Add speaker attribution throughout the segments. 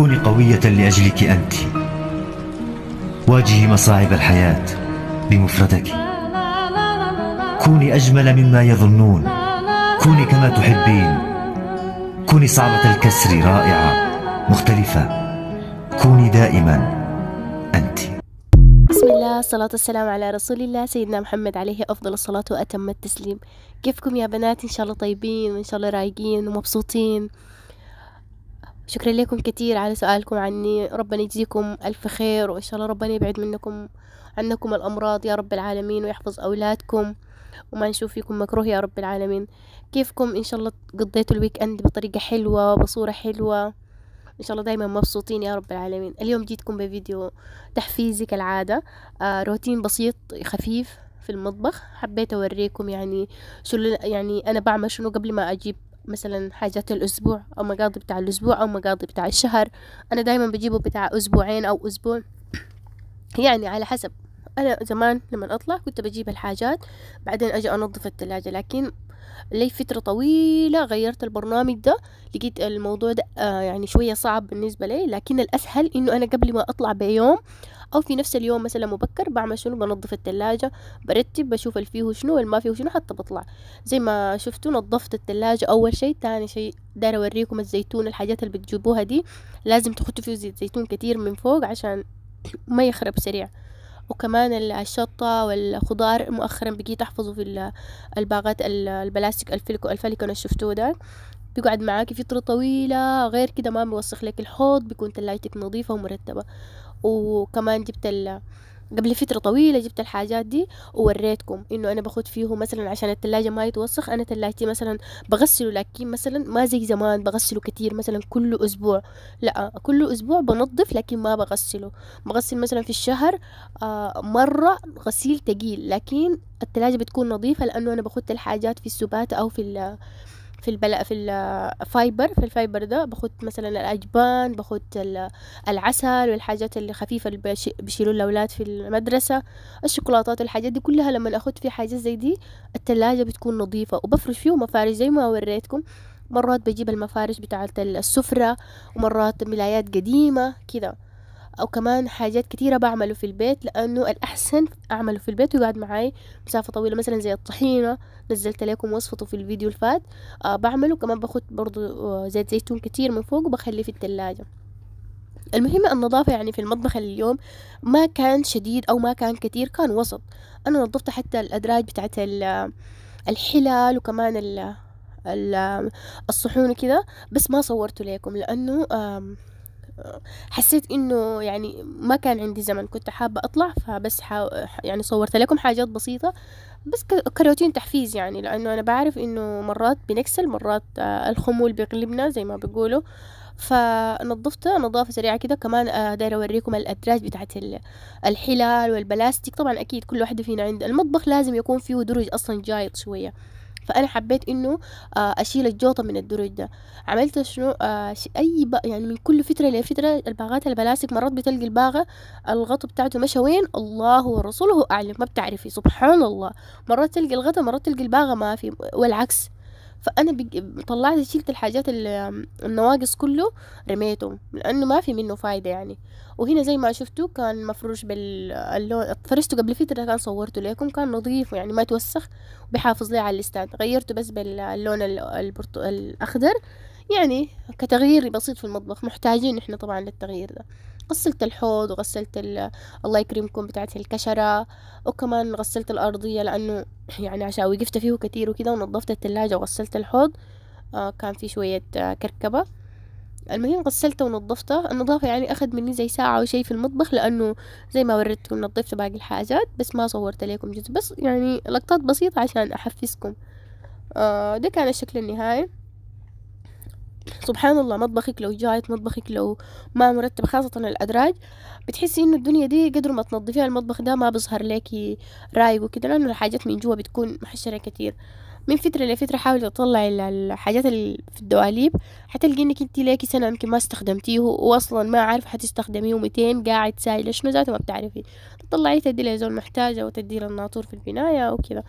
Speaker 1: كوني قوية لأجلك أنت واجهي مصاعب الحياة بمفردك كوني أجمل مما يظنون كوني كما تحبين كوني صعبة الكسر رائعة مختلفة كوني دائما أنت بسم الله الصلاة والسلام على رسول الله سيدنا محمد عليه أفضل الصلاة وأتم التسليم كيفكم يا بنات إن شاء الله طيبين وإن شاء الله رايقين ومبسوطين شكرا لكم كثير على سؤالكم عني ربنا يجزيكم ألف خير وإن شاء الله ربنا يبعد منكم عنكم الأمراض يا رب العالمين ويحفظ أولادكم وما نشوف فيكم مكروه يا رب العالمين كيفكم إن شاء الله قضيتوا الويك أند بطريقة حلوة بصورة حلوة إن شاء الله دايما مبسوطين يا رب العالمين اليوم جيتكم بفيديو تحفيزي كالعادة آه روتين بسيط خفيف في المطبخ حبيت أوريكم يعني شو يعني أنا بعمل شنو قبل ما أجيب مثلا حاجات الأسبوع أو مقاضي بتاع الأسبوع أو مقاضي بتاع الشهر أنا دايما بجيبه بتاع أسبوعين أو أسبوع يعني على حسب أنا زمان لما أطلع كنت بجيب الحاجات بعدين أجي أنظف التلاجة لكن لي فترة طويلة غيرت البرنامج ده لقيت الموضوع ده آه، يعني شوية صعب بالنسبة لي لكن الأسهل إنه أنا قبل ما أطلع بيوم أو في نفس اليوم مثلا مبكر بعمل شنو بنظف التلاجة برتب بشوف اللي فيه شنو والما فيه شنو حتى بطلع زي ما شفتوا نظفت التلاجة أول شيء تاني شيء دايرة أوريكم الزيتون الحاجات اللي بتجيبوها دي لازم تحطوا فيه زيت زيتون كتير من فوق عشان ما يخرب سريع وكمان الشطة والخضار مؤخرا بقيت أحفظه في الباغات البلاستيك الفلكو الفلكو أنا شفتوه ده بيقعد معاكي فترة طويلة غير كده ما بيوسخ لك الحوض بيكون تلايتك نظيفة ومرتبة وكمان جبت قبل فترة طويلة جبت الحاجات دي ووريتكم انه انا باخد فيه مثلا عشان التلاجة ما يتوسخ انا تلاجتي مثلا بغسله لكن مثلا ما زي زمان بغسله كتير مثلا كل اسبوع لا كل اسبوع بنظف لكن ما بغسله بغسل مثلا في الشهر آه، مرة غسيل تقيل لكن التلاجة بتكون نظيفة لانه انا باخد الحاجات في السبات او في في البلا في الفايبر في الفايبر ده باخد مثلا الأجبان باخد العسل والحاجات اللي خفيفة اللي بيشيلوا الأولاد في المدرسة الشوكولاتات الحاجات دي كلها لما أخد في حاجات زي دي التلاجة بتكون نظيفة وبفرش فيه مفارش زي ما وريتكم مرات بجيب المفارش بتاعة السفرة ومرات ملايات قديمة كده او كمان حاجات كتيره بعمله في البيت لانه الاحسن اعمله في البيت ويقعد معاي مسافه طويله مثلا زي الطحينه نزلت لكم وصفته في الفيديو الفات آه بعمله كمان باخد برضو آه، زيت زيتون كتير من فوق وبخليه في التلاجة المهم النظافة يعني في المطبخ اليوم ما كان شديد أو ما كان كتير كان وسط أنا نظفت حتى الأدراج بتاعت آه، الحلال وكمان آه، الصحون وكذا بس ما صورته لكم لأنه حسيت انه يعني ما كان عندي زمن كنت حابة اطلع فبس حاو يعني صورت لكم حاجات بسيطة بس كروتين تحفيز يعني لانه انا بعرف انه مرات بنكسل مرات آه، الخمول بيغلبنا زي ما بيقولوا فنظفت نظافة سريعة كده كمان آه، دايرة أوريكم الأدراج بتاعت الحلال والبلاستيك طبعا أكيد كل واحدة فينا عند المطبخ لازم يكون فيه درج أصلا جايد شوية فانا حبيت انه آه، اشيل الجوطه من الدرج ده عملت شنو آه، اي يعني من كل فتره لفتره الباغات البلاستيك مرات بتلقي الباغه الغطا بتاعته مشى وين الله ورسوله اعلم ما بتعرفي سبحان الله مرات تلقي الغطا مرات تلقي الباغه ما في والعكس فانا طلعت شلت الحاجات النواقص كله رميته لانه ما في منه فايده يعني وهنا زي ما شفتوا كان مفروش باللون فرشته قبل فتره كان صورته لكم كان نظيف يعني ما توسخ بحافظ لي على الاستاد غيرته بس باللون البرت... الاخضر يعني كتغيير بسيط في المطبخ محتاجين احنا طبعا للتغيير ده غسلت الحوض وغسلت الله يكرمكم بتاعت الكشرة وكمان غسلت الأرضية لأنه يعني عشان وقفت فيه كتير وكده ونظفت التلاجة وغسلت الحوض آه كان في شوية آه كركبة المهم غسلته ونظفته النظافة يعني أخذ مني زي ساعة أو في المطبخ لأنه زي ما وردتكم نظفت باقي الحاجات بس ما صورت لكم جزء بس يعني لقطات بسيطة عشان أحفزكم آه ده كان الشكل النهائي سبحان الله مطبخك لو جايت مطبخك لو ما مرتب خاصة الأدراج بتحسي إنه الدنيا دي قدر ما تنظفيها المطبخ ده ما بظهر لك رايق وكده لأنه الحاجات من جوا بتكون محشرة كتير من فترة لفترة حاولي تطلعي الحاجات اللي في الدواليب حتلقي انك انت ليكي سنة يمكن ما استخدمتيه واصلا ما عارفة حتستخدميه ومتين قاعد سايلة شنو ذاته ما بتعرفي تطلعي تدي لزول محتاجة وتدي للناطور في البناية وكذا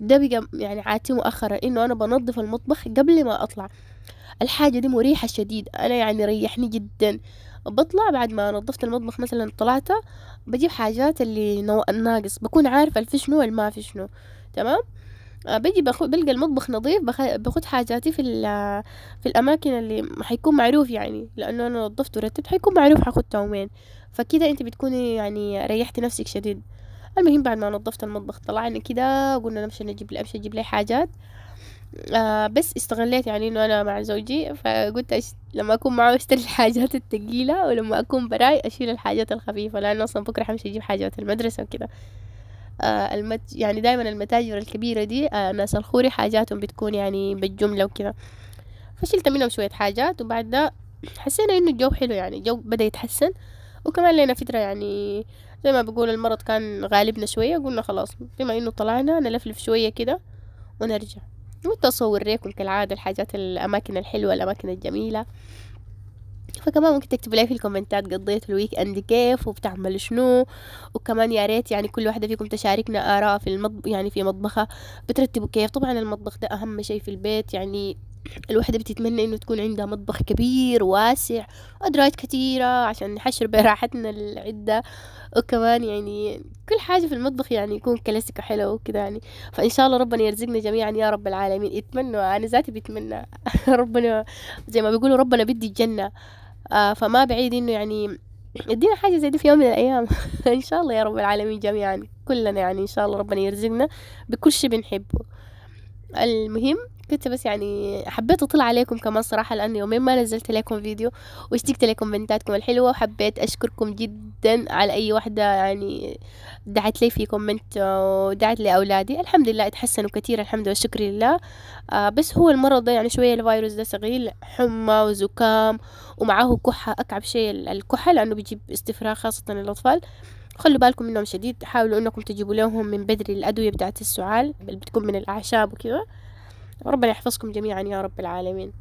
Speaker 1: ده بقى يعني عادتي مؤخرا انه انا بنظف المطبخ قبل ما اطلع الحاجه دي مريحه شديد انا يعني ريحني جدا بطلع بعد ما نظفت المطبخ مثلا طلعت بجيب حاجات اللي نو... ناقص بكون عارفه الفي شنو الما في شنو تمام آه، بجي بخو... بلقى المطبخ نظيف بخ... بخد حاجاتي في ال... في الاماكن اللي حيكون معروف يعني لانه انا نظفت ورتبت حيكون معروف حاخد وين فكده انت بتكوني يعني ريحتي نفسك شديد المهم بعد ما نظفت المطبخ طلعنا كده قلنا نمشي نجيب نمشي امشي اجيب لي حاجات آه بس استغليت يعني انه انا مع زوجي فقلت أش... لما اكون معه اشتري الحاجات التقيلة ولما اكون براي اشيل الحاجات الخفيفه لانه اصلا بكره حمشي اجيب حاجات المدرسه وكده آه المت... يعني دائما المتاجر الكبيره دي آه ناس الخوري حاجاتهم بتكون يعني بالجمله وكده فشلت منهم شويه حاجات وبعد ده حسينا انه الجو حلو يعني الجو بدا يتحسن وكمان لنا فتره يعني زي ما بقول المرض كان غالبنا شوية قلنا خلاص بما انه طلعنا نلفلف شوية كده ونرجع وانت اصور ليكم كالعادة الحاجات الاماكن الحلوة الاماكن الجميلة فكمان ممكن تكتبوا لي في الكومنتات قضيتوا الويك اند كيف وبتعملوا شنو وكمان يا ريت يعني كل واحده فيكم تشاركنا اراء في المطبخ يعني في مطبخها بترتبوا كيف طبعا المطبخ ده اهم شيء في البيت يعني الوحدة بتتمنى انه تكون عندها مطبخ كبير واسع وادراج كثيرة عشان نحشر براحتنا العدة وكمان يعني كل حاجة في المطبخ يعني يكون كلاسيكو حلو وكذا يعني فان شاء الله ربنا يرزقنا جميعا يا رب العالمين اتمنى انا ذاتي بتمنى ربنا زي ما بيقولوا ربنا بدي الجنة آه، فما بعيد انه يعني يدينا حاجة زي دي في يوم من الأيام إن شاء الله يا رب العالمين جميعا كلنا يعني إن شاء الله ربنا يرزقنا بكل شي بنحبه المهم كنت بس يعني حبيت اطلع عليكم كمان صراحه لانه يومين ما نزلت لكم فيديو واشتقت لكم كومنتاتكم الحلوه وحبيت اشكركم جدا على اي وحده يعني دعت لي في كومنت ودعت لي اولادي الحمد لله اتحسنوا كثير الحمد والشكر لله آه بس هو المرض ده يعني شويه الفيروس ده صغير حمى وزكام ومعاه كحه اكعب شيء الكحه لانه بيجيب استفراغ خاصه الاطفال خلوا بالكم منهم شديد حاولوا انكم تجيبوا لهم من بدري الادويه بتاعت السعال اللي بتكون من الاعشاب وكذا ربنا يحفظكم جميعا يا رب العالمين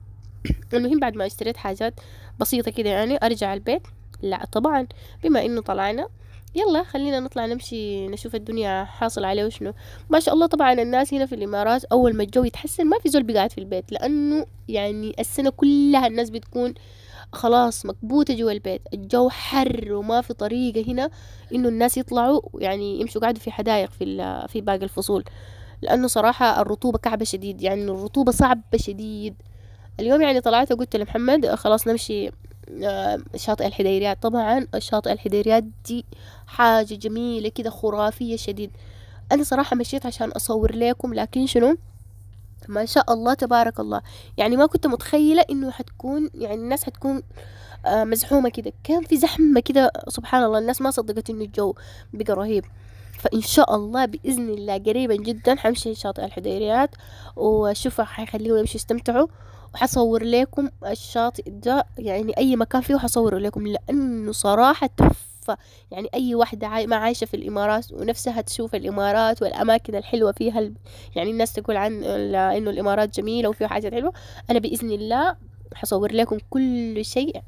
Speaker 1: المهم بعد ما اشتريت حاجات بسيطة كده يعني أرجع البيت لا طبعا بما إنه طلعنا يلا خلينا نطلع نمشي نشوف الدنيا حاصل عليه وشنو ما شاء الله طبعا الناس هنا في الإمارات أول ما الجو يتحسن ما في زول بيقعد في البيت لأنه يعني السنة كلها الناس بتكون خلاص مكبوتة جوا البيت الجو حر وما في طريقة هنا إنه الناس يطلعوا يعني يمشوا قاعدوا في حدائق في في باقي الفصول لأنه صراحة الرطوبة كعبة شديد يعني الرطوبة صعبة شديد اليوم يعني طلعت وقلت لمحمد آه، خلاص نمشي آه، شاطئ الحديريات طبعا شاطئ الحديريات دي حاجة جميلة كده خرافية شديد أنا صراحة مشيت عشان أصور لكم لكن شنو ما شاء الله تبارك الله يعني ما كنت متخيلة إنه حتكون يعني الناس حتكون آه، مزحومة كده كان في زحمة كده سبحان الله الناس ما صدقت إنه الجو بقى رهيب فان شاء الله باذن الله قريبا جدا حمشي شاطئ الحديريات وشوفوا حيخليهم يمشوا يستمتعوا وحصور لكم الشاطئ ده يعني اي مكان فيه حصوره لكم لانه صراحه تحفه يعني اي واحده عاي... ما عايشه في الامارات ونفسها تشوف الامارات والاماكن الحلوه فيها ال... يعني الناس تقول عن انه الامارات جميله وفيها حاجات حلوه انا باذن الله حصور لكم كل شيء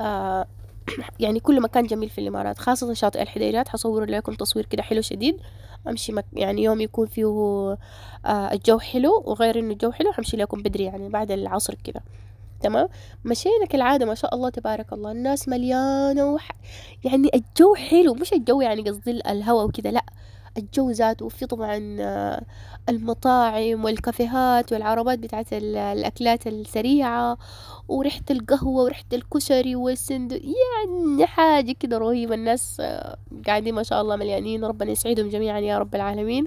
Speaker 1: آه يعني كل مكان جميل في الإمارات خاصة شاطئ الحديرات حصور لكم تصوير كده حلو شديد أمشي مك يعني يوم يكون فيه آه الجو حلو وغير إنه الجو حلو حمشي لكم بدري يعني بعد العصر كده تمام مشينا كالعادة ما شاء الله تبارك الله الناس مليانة وح... يعني الجو حلو مش الجو يعني قصدي الهواء وكذا لا الجوزات وفي طبعا آه، المطاعم والكافيهات والعربات بتاعت الأكلات السريعة وريحة القهوة وريحة الكشري والسندو يعني حاجة كده رهيبة الناس آه، قاعدين ما شاء الله مليانين ربنا يسعدهم جميعا يا رب العالمين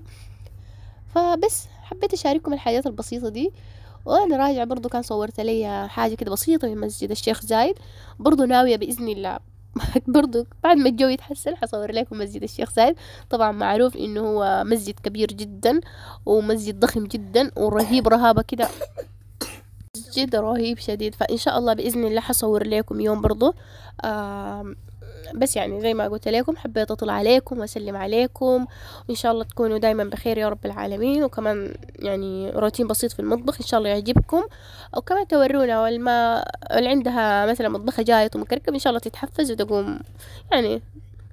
Speaker 1: فبس حبيت أشارككم الحاجات البسيطة دي وانا راجعة برضو كان صورت لي حاجة كده بسيطة من مسجد الشيخ زايد برضو ناوية بإذن الله برضو بعد ما الجو يتحسن حصور لكم مسجد الشيخ زايد طبعا معروف انه هو مسجد كبير جدا ومسجد ضخم جدا ورهيب رهابة كده مسجد رهيب شديد فان شاء الله باذن الله حصور لكم يوم برضو بس يعني زي ما قلت لكم حبيت اطلع عليكم واسلم عليكم وان شاء الله تكونوا دايما بخير يا رب العالمين وكمان يعني روتين بسيط في المطبخ ان شاء الله يعجبكم وكمان تورونا والما اللي عندها مثلا مطبخه جايط ومكركب ان شاء الله تتحفز وتقوم يعني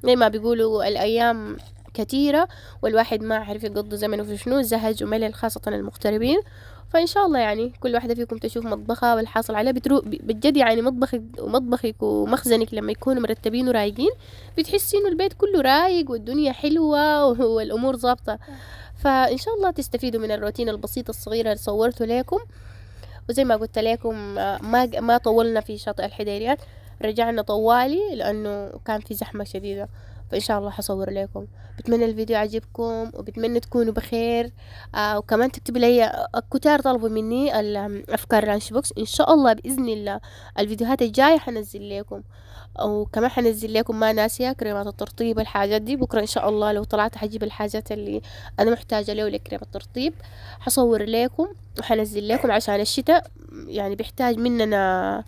Speaker 1: زي ما بيقولوا الايام كتيرة والواحد ما عارف يقضي زمنه في شنو زهج وملل خاصة المغتربين فان شاء الله يعني كل واحده فيكم تشوف مطبخها والحاصل عليها بترو بجد يعني مطبخك ومطبخك ومخزنك لما يكونوا مرتبين ورايقين بتحسي انه البيت كله رايق والدنيا حلوه والامور ظابطه فان شاء الله تستفيدوا من الروتين البسيط الصغير اللي صورته لكم وزي ما قلت لكم آه، ما ما طولنا في شاطئ الحديريات رجعنا طوالي لانه كان في زحمه شديده فان شاء الله حصور لكم بتمنى الفيديو عجبكم وبتمنى تكونوا بخير آه وكمان تكتبوا لي كتار طلبوا مني الافكار لانش بوكس ان شاء الله باذن الله الفيديوهات الجايه حنزل لكم وكمان حنزل لكم ما ناسيه كريمات الترطيب الحاجات دي بكره ان شاء الله لو طلعت حجيب الحاجات اللي انا محتاجه له لكريم الترطيب حصور لكم وحنزل لكم عشان الشتاء يعني بيحتاج مننا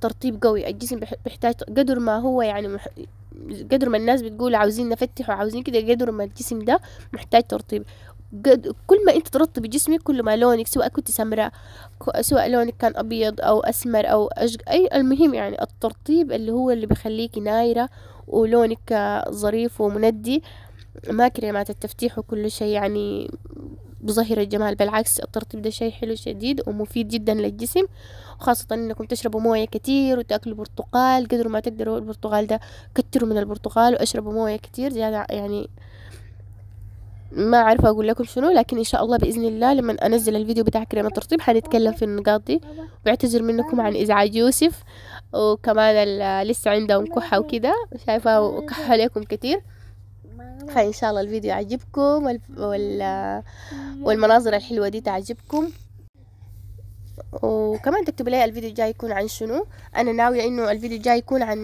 Speaker 1: ترطيب قوي الجسم بيحتاج قدر ما هو يعني قدر ما الناس بتقول عاوزين نفتح وعاوزين كده قدر ما الجسم ده محتاج ترطيب كل ما انت ترطبي جسمك كل ما لونك سواء كنت سمراء سواء لونك كان ابيض او اسمر او أشق اي المهم يعني الترطيب اللي هو اللي بيخليكي نايره ولونك آه، ظريف ومندي ما كريمات التفتيح وكل شيء يعني بظهر الجمال بالعكس الترطيب ده شيء حلو شديد ومفيد جدا للجسم وخاصة انكم تشربوا موية كتير وتاكلوا برتقال قدر ما تقدروا البرتقال ده كتروا من البرتقال واشربوا موية كتير زيادة يعني ما عارفة اقول لكم شنو لكن ان شاء الله باذن الله لما انزل الفيديو بتاع كريم الترطيب حنتكلم في النقاط دي بعتذر منكم عن ازعاج يوسف وكمان لسه عندهم كحة وكده شايفة وكحة عليكم كتير فان شاء الله الفيديو يعجبكم وال... وال... والمناظر الحلوه دي تعجبكم وكمان تكتبوا لي الفيديو الجاي يكون عن شنو انا ناويه انه الفيديو الجاي يكون عن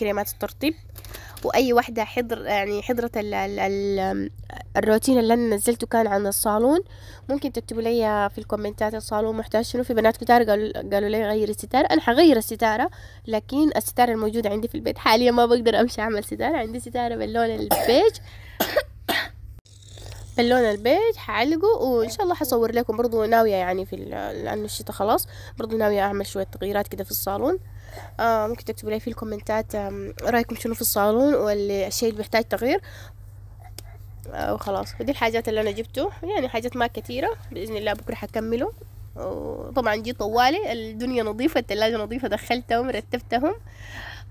Speaker 1: كريمات الترطيب واي واحدة حضر يعني حضرت ال ال الـ الروتين اللي انا نزلته كان عن الصالون ممكن تكتبوا لي في الكومنتات الصالون محتاج شنو في بنات كتار قالوا قالوا لي غير الستارة انا حغير الستارة لكن الستارة الموجودة عندي في البيت حاليا ما بقدر امشي اعمل ستارة عندي ستارة باللون البيج باللون البيج حعلقه وان شاء الله حصور لكم برضو ناويه يعني في لانه الشتاء خلاص برضو ناويه اعمل شويه تغييرات كده في الصالون آه، ممكن تكتبوا لي في الكومنتات آه، رايكم شنو في الصالون والشيء اللي محتاج تغيير آه، وخلاص ودي الحاجات اللي انا جبته يعني حاجات ما كثيره باذن الله بكره حكمله وطبعا جيت طوالي الدنيا نظيفه الثلاجه نظيفه دخلتهم رتبتهم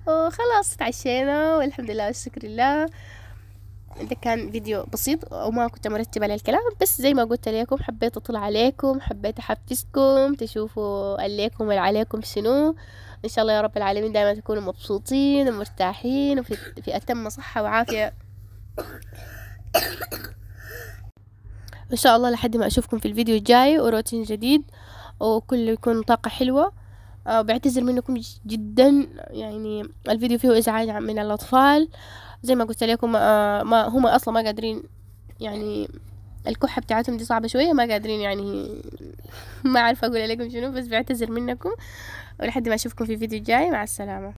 Speaker 1: وخلاص تعشينا والحمد لله والشكر لله ده كان فيديو بسيط وما كنت مرتبة على الكلام بس زي ما قلت لكم حبيت أطلع عليكم حبيت أحفزكم تشوفوا عليكم وعليكم شنو إن شاء الله يا رب العالمين دائما تكونوا مبسوطين ومرتاحين وفي في أتم صحة وعافية إن شاء الله لحد ما أشوفكم في الفيديو الجاي وروتين جديد وكله يكون طاقة حلوة آه، بعتذر منكم جدا يعني الفيديو فيه إزعاج من الأطفال زي ما قلت لكم آه، ما هم اصلا ما قادرين يعني الكحة بتاعتهم دي صعبة شوية ما قادرين يعني ما عارفة أقول لكم شنو بس بعتذر منكم ولحد ما أشوفكم في فيديو جاي مع السلامة